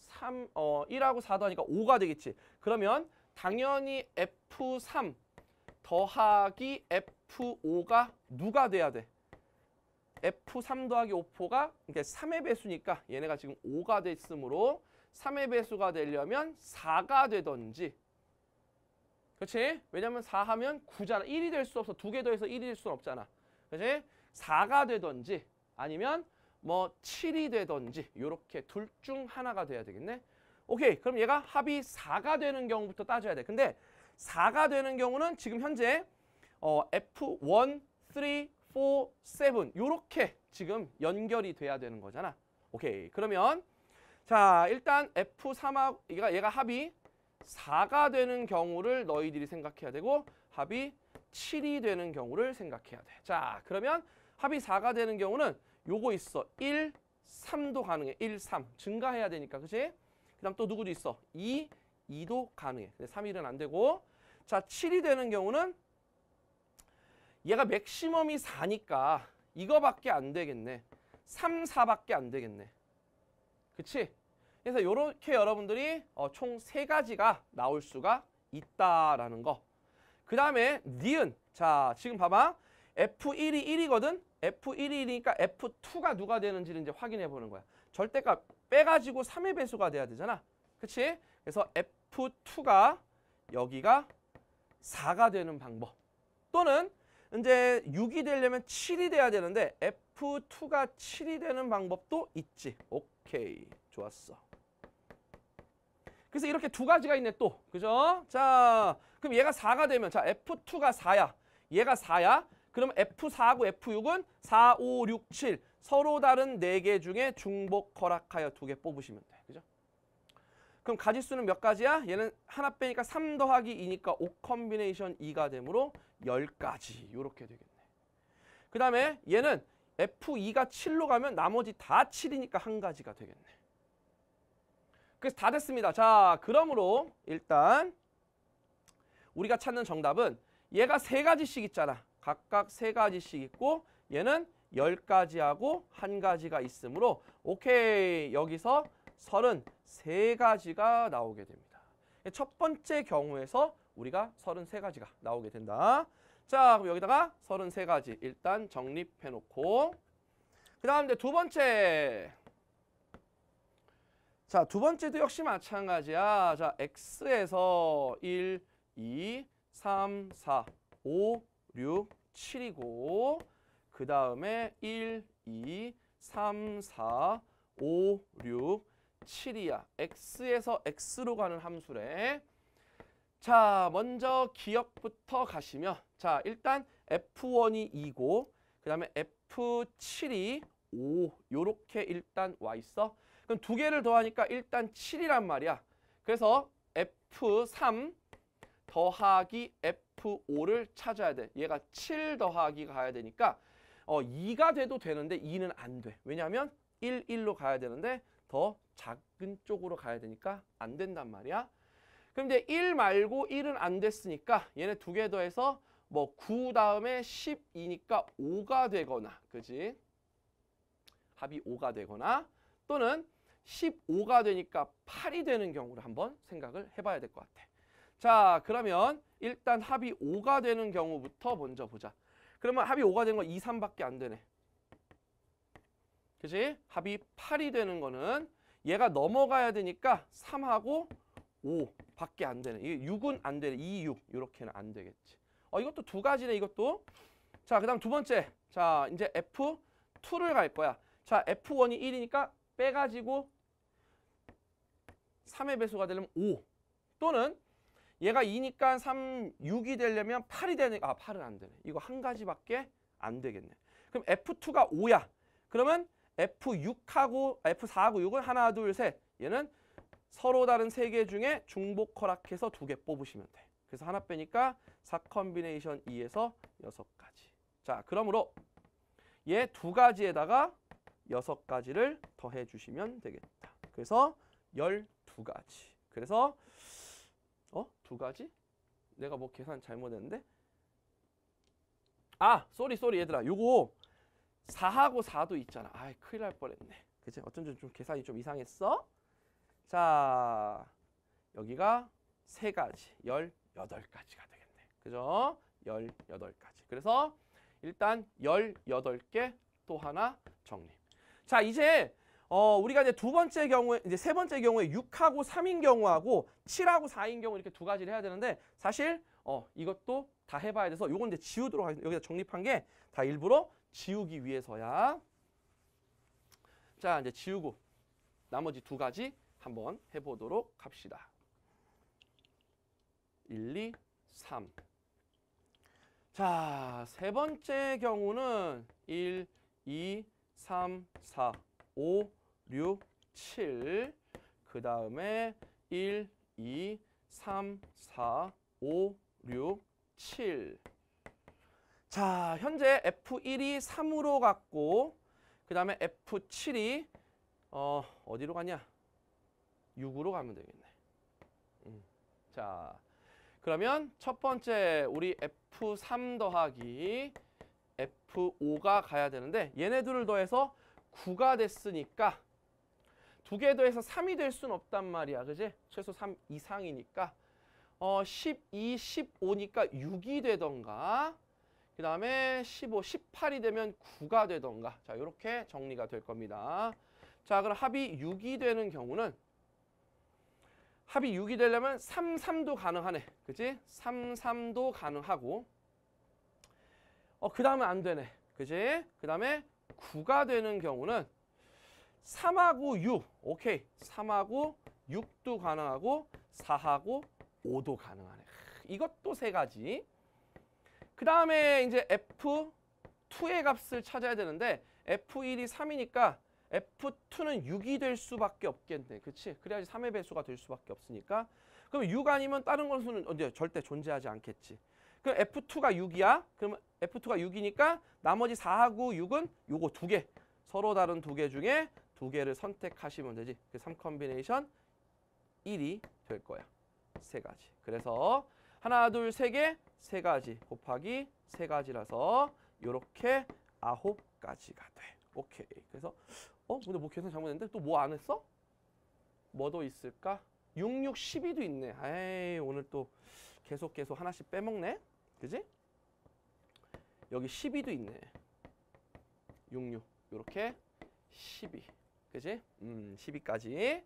3, 어, 1하고 4 더하니까 5가 되겠지. 그러면 당연히 F3 더하기 F5가 누가 돼야 돼? F3 더하기 5포가 그러니까 3의 배수니까 얘네가 지금 5가 됐으므로 3의 배수가 되려면 4가 되던지 그렇지? 왜냐면 4 하면 9잖아. 1이 될 수 없어. 2개 더해서 1이 될 수는 없잖아. 그렇지? 4가 되던지 아니면 뭐 7이 되던지 이렇게 둘 중 하나가 돼야 되겠네. 오케이. 그럼 얘가 합이 4가 되는 경우부터 따져야 돼. 근데 4가 되는 경우는 지금 현재 어, F1, 3, 4, 7 이렇게 지금 연결이 돼야 되는 거잖아. 오케이. 그러면 자, 일단 F3하고 얘가, 얘가 합이 4가 되는 경우를 너희들이 생각해야 되고 합이 7이 되는 경우를 생각해야 돼. 자, 그러면 합이 4가 되는 경우는 요거 있어. 1, 3도 가능해. 1, 3. 증가해야 되니까. 그치? 그 다음 또 누구도 있어. 2, 2도 가능해. 근데 3, 1은 안 되고. 자, 7이 되는 경우는 얘가 맥시멈이 4니까 이거밖에 안 되겠네. 3, 4밖에 안 되겠네. 그치? 그래서 이렇게 여러분들이 어, 총 세가지가 나올 수가 있다라는 거. 그 다음에 니은. 자, 지금 봐봐. F1이 1이거든? F1이 1이니까 F2가 누가 되는지를 이제 확인해 보는 거야. 절대값 빼가지고 3의 배수가 돼야 되잖아. 그치? 그래서 F2가 여기가 4가 되는 방법. 또는 이제 6이 되려면 7이 돼야 되는데 F F2가 7이 되는 방법도 있지. 오케이. 좋았어. 그래서 이렇게 두 가지가 있네 또. 그죠? 자, 그럼 얘가 4가 되면 자 F2가 4야. 얘가 4야. 그럼 F4하고 F6은 4, 5, 6, 7 서로 다른 4개 중에 중복 허락하여 2개 뽑으시면 돼. 그죠? 그럼 가짓수는 몇 가지야? 얘는 하나 빼니까 3 더하기 2니까 5 컨비네이션 2가 되므로 10가지 이렇게 되겠네. 그 다음에 얘는 F2가 7로 가면 나머지 다 7이니까 한 가지가 되겠네. 그래서 다 됐습니다. 자, 그러므로 일단 우리가 찾는 정답은 얘가 세 가지씩 있잖아. 각각 세 가지씩 있고 얘는 10가지하고 한 가지가 있으므로 오케이 여기서 33가지가 나오게 됩니다. 첫 번째 경우에서 우리가 33가지가 나오게 된다. 자, 그럼 여기다가 33가지 일단 정립해 놓고 그 다음 이제 두 번째 자, 두 번째도 역시 마찬가지야. 자, x에서 1, 2, 3, 4, 5, 6, 7이고 그 다음에 1, 2, 3, 4, 5, 6, 7이야. x에서 x로 가는 함수래. 자, 먼저 기억부터 가시면 자, 일단 F1이 2고 그다음에 F7이 5 요렇게 일단 와 있어. 그럼 두 개를 더하니까 일단 7이란 말이야. 그래서 F3 더하기 F5를 찾아야 돼. 얘가 7 더하기 가야 되니까 어, 2가 돼도 되는데 2는 안 돼. 왜냐하면 1, 1로 가야 되는데 더 작은 쪽으로 가야 되니까 안 된단 말이야. 근데 1 말고 1은 안 됐으니까 얘네 두 개 더해서 뭐 9 다음에 1 2니까 5가 되거나 그지? 합이 5가 되거나 또는 15가 되니까 8이 되는 경우를 한번 생각을 해봐야 될 것 같아. 자 그러면 일단 합이 5가 되는 경우부터 먼저 보자. 그러면 합이 5가 되는 건 2, 3밖에 안 되네. 그지? 합이 8이 되는 거는 얘가 넘어가야 되니까 3하고 5밖에 안 되는. 이게 6은 안 되는. 2, 6 이렇게는 안 되겠지. 어, 이것도 두 가지네 이것도. 자, 그 다음 두 번째. 자, 이제 F2를 갈 거야. 자, F1이 1이니까 빼가지고 3의 배수가 되려면 5 또는 얘가 2니까 3, 6이 되려면 8이 되는 아 8은 안 되네. 이거 한 가지밖에 안 되겠네. 그럼 F2가 5야. 그러면 F6하고 F4하고 6은 하나 둘 셋. 얘는 서로 다른 세 개 중에 중복 허락해서 두 개 뽑으시면 돼. 그래서 하나 빼니까 4 컨비네이션 2에서 6가지. 자, 그러므로 얘 두 가지에다가 6가지를 더해 주시면 되겠다. 그래서 12가지. 그래서 어? 두 가지? 내가 뭐 계산 잘못했는데? 아, 쏘리 쏘리 얘들아. 요거 4하고 4도 있잖아. 아이, 큰일 날 뻔했네. 그치? 어쩐지 좀 계산이 좀 이상했어? 자, 여기가 세가지 열여덟 가지가 되겠네. 그죠? 열여덟 가지 그래서 일단 열여덟 개 또 하나 정리. 자, 이제 어, 우리가 이제 두 번째 경우에, 이제 세 번째 경우에 6하고 3인 경우하고 7하고 4인 경우 이렇게 두 가지를 해야 되는데 사실 어, 이것도 다 해봐야 돼서 요건 이제 지우도록 하겠습니다. 여기다 정립한 게 다 일부러 지우기 위해서야. 자, 이제 지우고 나머지 두 가지 한번 해보도록 합시다. 1, 2, 3. 자, 세 번째 경우는 1, 2, 3, 4, 5, 6, 7. 그 다음에 1, 2, 3, 4, 5, 6, 7. 자, 현재 F1이 3으로 갔고 그 다음에 F7이 어, 어디로 가냐? 6으로 가면 되겠네. 음. 자, 그러면 첫 번째 우리 F3 더하기 F5가 가야 되는데 얘네들을 더해서 9가 됐으니까 두 개 더해서 3이 될 수는 없단 말이야. 그지? 최소 3 이상이니까 어, 12, 15니까 6이 되던가 그 다음에 15, 18이 되면 9가 되던가 자 이렇게 정리가 될 겁니다. 자 그럼 합이 6이 되는 경우는 합이 6이 되려면 3, 3도 가능하네. 그치 3, 3도 가능하고. 어, 그 다음은 안 되네. 그치그 다음에 9가 되는 경우는 3하고 6. 오케이. 3하고 6도 가능하고 4하고 5도 가능하네. 이것도 세 가지. 그 다음에 이제 F2의 값을 찾아야 되는데 F1이 3이니까 F2는 6이 될 수밖에 없겠네. 그치? 그래야지 3의 배수가 될 수밖에 없으니까. 그럼 6 아니면 다른 건수는 언제 절대 존재하지 않겠지. 그럼 F2가 6이야. 그럼 F2가 6이니까 나머지 4하고 6은 요거 두 개. 서로 다른 두 개 중에 두 개를 선택하시면 되지. 그3 컨비네이션 1이 될 거야. 세 가지. 그래서 하나, 둘, 세 개, 세 가지 곱하기 세 가지라서 요렇게 아홉 가지가 돼. 오케이. 그래서 어? 근데 뭐 계산 잘못했는데 또 뭐 안 했어? 뭐 더 있을까? 66, 12도 있네. 에이 오늘 또 계속 계속 하나씩 빼먹네. 그지? 여기 12도 있네. 66 요렇게 12 그지? 음 12까지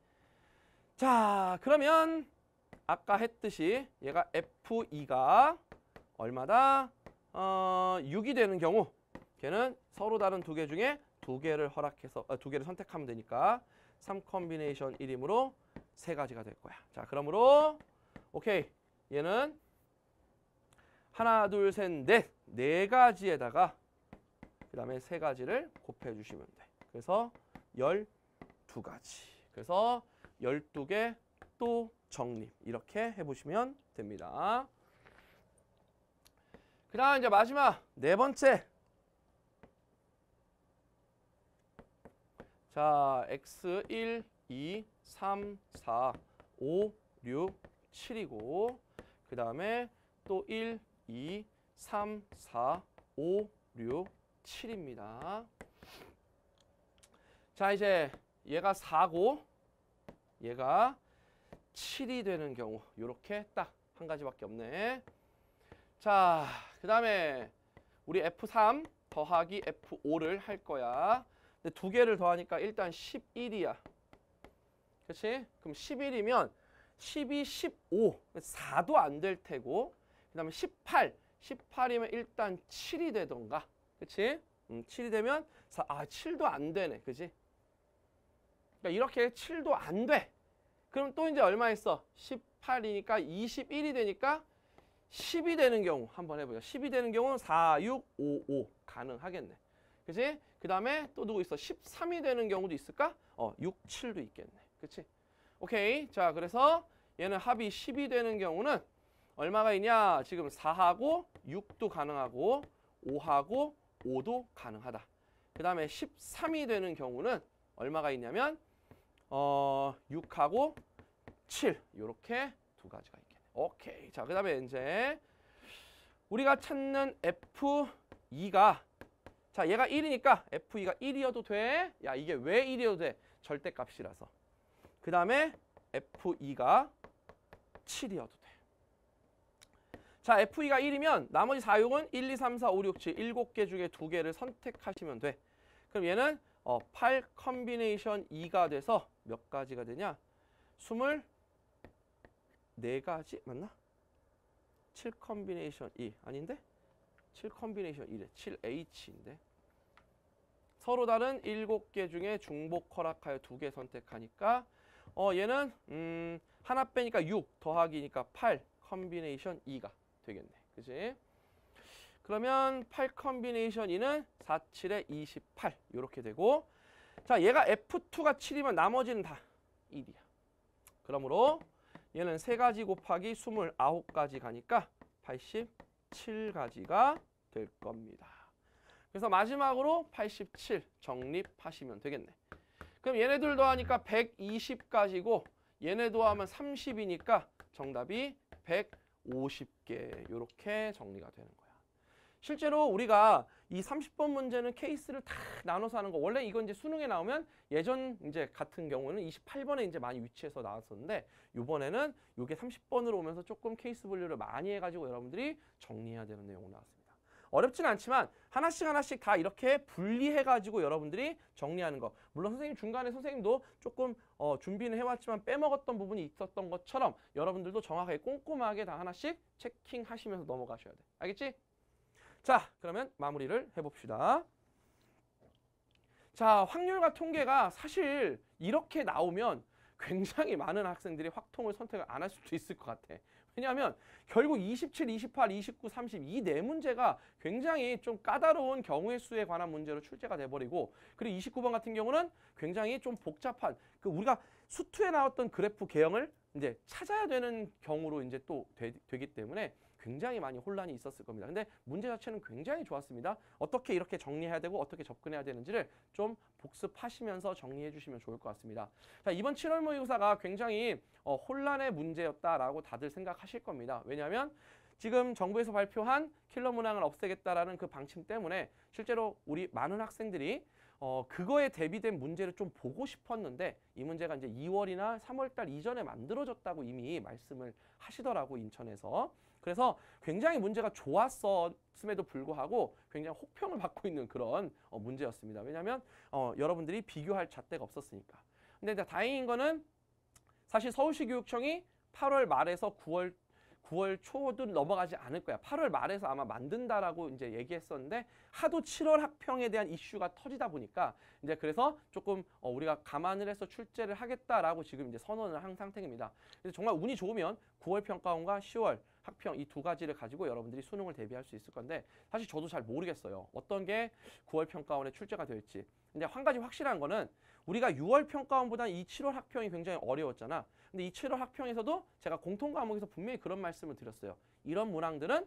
자 그러면 아까 했듯이 얘가 F2가 얼마다? 어 6이 되는 경우 걔는 서로 다른 두 개 중에 두 개를 허락해서 아, 두 개를 선택하면 되니까 3 컨비네이션 1이므로 세 가지가 될 거야. 자, 그러므로 오케이. 얘는 하나, 둘, 셋, 넷. 네 가지에다가 그다음에 세 가지를 곱해 주시면 돼. 그래서 12가지. 그래서 12개 또 정립. 이렇게 해 보시면 됩니다. 그다음 이제 마지막 네 번째 자, x 1, 2, 3, 4, 5, 6, 7이고 그 다음에 또 1, 2, 3, 4, 5, 6, 7입니다. 자, 이제 얘가 4고 얘가 7이 되는 경우 이렇게 딱 한 가지밖에 없네. 자, 그 다음에 우리 F3 더하기 F5를 할 거야. 근데 두 개를 더하니까 일단 11이야. 그렇지? 그럼 11이면 12, 15, 4도 안 될 테고 그 다음에 18, 18이면 일단 7이 되던가. 그렇지? 음, 7이 되면 4, 아 7도 안 되네. 그지 그러니까 이렇게 7도 안 돼. 그럼 또 이제 얼마 있어? 18이니까 21이 되니까 10이 되는 경우 한번 해보자. 10이 되는 경우는 4, 6, 5, 5 가능하겠네. 그지 그 다음에 또 누구 있어? 13이 되는 경우도 있을까? 어, 6, 7도 있겠네. 그치? 오케이. 자, 그래서 얘는 합이 10이 되는 경우는 얼마가 있냐? 지금 4하고 6도 가능하고 5하고 5도 가능하다. 그 다음에 13이 되는 경우는 얼마가 있냐면 어, 6하고 7 이렇게 두 가지가 있겠네. 오케이. 자, 그 다음에 이제 우리가 찾는 F2가 자 얘가 1이니까 f e 가 1이어도 돼. 야 이게 왜 1이어도 돼? 절대값이라서. 그 다음에 f e 가 7이어도 돼. 자 f e 가 1이면 나머지 4육은 1, 2, 3, 4, 5, 6, 7 7개 중에 2개를 선택하시면 돼. 그럼 얘는 어, 8 컨비네이션 2가 돼서 몇 가지가 되냐? 24가지 맞나? 7 컨비네이션 2 아닌데? 7 컨비네이션 1에 7H인데 서로 다른 7개 중에 중복 허락하여 2개 선택하니까 어 얘는 음 하나 빼니까 6 더하기니까 8 컨비네이션 2가 되겠네. 그지 그러면 8 컨비네이션 2는 4, 7에 28 이렇게 되고 자 얘가 F2가 7이면 나머지는 다 1이야. 그러므로 얘는 3가지 곱하기 29가지 가니까 87가지가 될 겁니다. 그래서 마지막으로 87 정립하시면 되겠네. 그럼 얘네들도 하니까 120까지고 얘네도 하면 30이니까 정답이 150개 이렇게 정리가 되는 거야. 실제로 우리가 이 30번 문제는 케이스를 다 나눠서 하는 거 원래 이건 이제 수능에 나오면 예전 이제 같은 경우는 28번에 이제 많이 위치해서 나왔었는데 이번에는 이게 30번으로 오면서 조금 케이스 분류를 많이 해가지고 여러분들이 정리해야 되는 내용으로 나왔어요 어렵진 않지만 하나씩 하나씩 다 이렇게 분리해가지고 여러분들이 정리하는 거. 물론 선생님 중간에 선생님도 조금 어, 준비는 해왔지만 빼먹었던 부분이 있었던 것처럼 여러분들도 정확하게 꼼꼼하게 다 하나씩 체킹하시면서 넘어가셔야 돼. 알겠지? 자, 그러면 마무리를 해봅시다. 자, 확률과 통계가 사실 이렇게 나오면 굉장히 많은 학생들이 확통을 선택을 안 할 수도 있을 것 같아. 왜냐하면 결국 27, 28, 29, 30 이 네 문제가 굉장히 좀 까다로운 경우의 수에 관한 문제로 출제가 돼버리고 그리고 29번 같은 경우는 굉장히 좀 복잡한 그 우리가 수투에 나왔던 그래프 개형을 이제 찾아야 되는 경우로 이제 또 되, 되기 때문에 굉장히 많이 혼란이 있었을 겁니다. 근데 문제 자체는 굉장히 좋았습니다. 어떻게 이렇게 정리해야 되고 어떻게 접근해야 되는지를 좀 복습하시면서 정리해 주시면 좋을 것 같습니다. 자, 이번 7월 모의고사가 굉장히 어, 혼란의 문제였다라고 다들 생각하실 겁니다. 왜냐하면 지금 정부에서 발표한 킬러 문항을 없애겠다라는 그 방침 때문에 실제로 우리 많은 학생들이 어, 그거에 대비된 문제를 좀 보고 싶었는데 이 문제가 이제 2월이나 3월달 이전에 만들어졌다고 이미 말씀을 하시더라고 인천에서 그래서 굉장히 문제가 좋았었음에도 불구하고 굉장히 혹평을 받고 있는 그런 어, 문제였습니다. 왜냐하면 어, 여러분들이 비교할 잣대가 없었으니까. 근데 다행인 거는 사실 서울시 교육청이 8월 말에서 9월 9월 초도 넘어가지 않을 거야. 8월 말에서 아마 만든다라고 이제 얘기했었는데 하도 7월 학평에 대한 이슈가 터지다 보니까 이제 그래서 조금 어 우리가 감안을 해서 출제를 하겠다라고 지금 이제 선언을 한 상태입니다. 그래서 정말 운이 좋으면 9월 평가원과 10월 학평이두 가지를 가지고 여러분들이 수능을 대비할 수 있을 건데 사실 저도 잘 모르겠어요. 어떤 게 9월 평가원에 출제가 될지. 근데 한 가지 확실한 거는 우리가 6월 평가원보다 는이 7월 학평이 굉장히 어려웠잖아. 근데 이 7월 학평에서도 제가 공통 과목에서 분명히 그런 말씀을 드렸어요. 이런 문항들은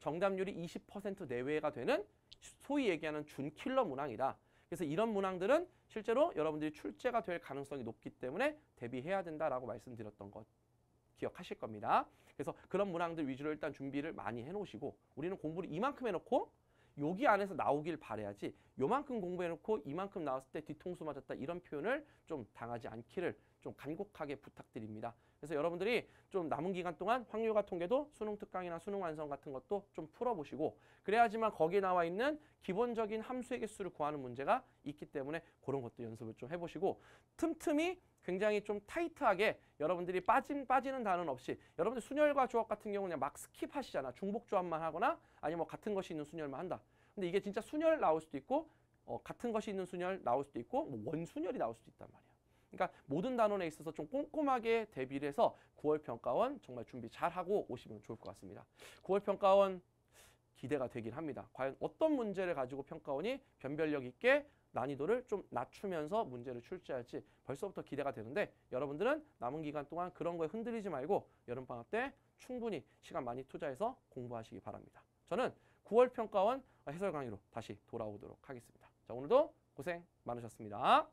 정답률이 20% 내외가 되는 소위 얘기하는 준킬러 문항이다. 그래서 이런 문항들은 실제로 여러분들이 출제가 될 가능성이 높기 때문에 대비해야 된다라고 말씀드렸던 것 기억하실 겁니다. 그래서 그런 문항들 위주로 일단 준비를 많이 해놓으시고 우리는 공부를 이만큼 해놓고 여기 안에서 나오길 바래야지 요만큼 공부해놓고 이만큼 나왔을 때 뒤통수 맞았다 이런 표현을 좀 당하지 않기를 좀 간곡하게 부탁드립니다. 그래서 여러분들이 좀 남은 기간 동안 확률과 통계도 수능 특강이나 수능 완성 같은 것도 좀 풀어보시고 그래야지만 거기에 나와 있는 기본적인 함수의 개수를 구하는 문제가 있기 때문에 그런 것도 연습을 좀 해보시고 틈틈이 굉장히 좀 타이트하게 여러분들이 빠진, 빠지는 단어는 없이 여러분들 순열과 조합 같은 경우는 그냥 막 스킵하시잖아. 중복 조합만 하거나 아니면 뭐 같은 것이 있는 순열만 한다. 근데 이게 진짜 순열 나올 수도 있고 어, 같은 것이 있는 순열 나올 수도 있고 뭐 원순열이 나올 수도 있단 말이야. 그러니까 모든 단원에 있어서 좀 꼼꼼하게 대비를 해서 9월 평가원 정말 준비 잘하고 오시면 좋을 것 같습니다. 9월 평가원 기대가 되긴 합니다. 과연 어떤 문제를 가지고 평가원이 변별력 있게 난이도를 좀 낮추면서 문제를 출제할지 벌써부터 기대가 되는데 여러분들은 남은 기간 동안 그런 거에 흔들리지 말고 여름방학 때 충분히 시간 많이 투자해서 공부하시기 바랍니다. 저는 9월 평가원 해설 강의로 다시 돌아오도록 하겠습니다. 자 오늘도 고생 많으셨습니다.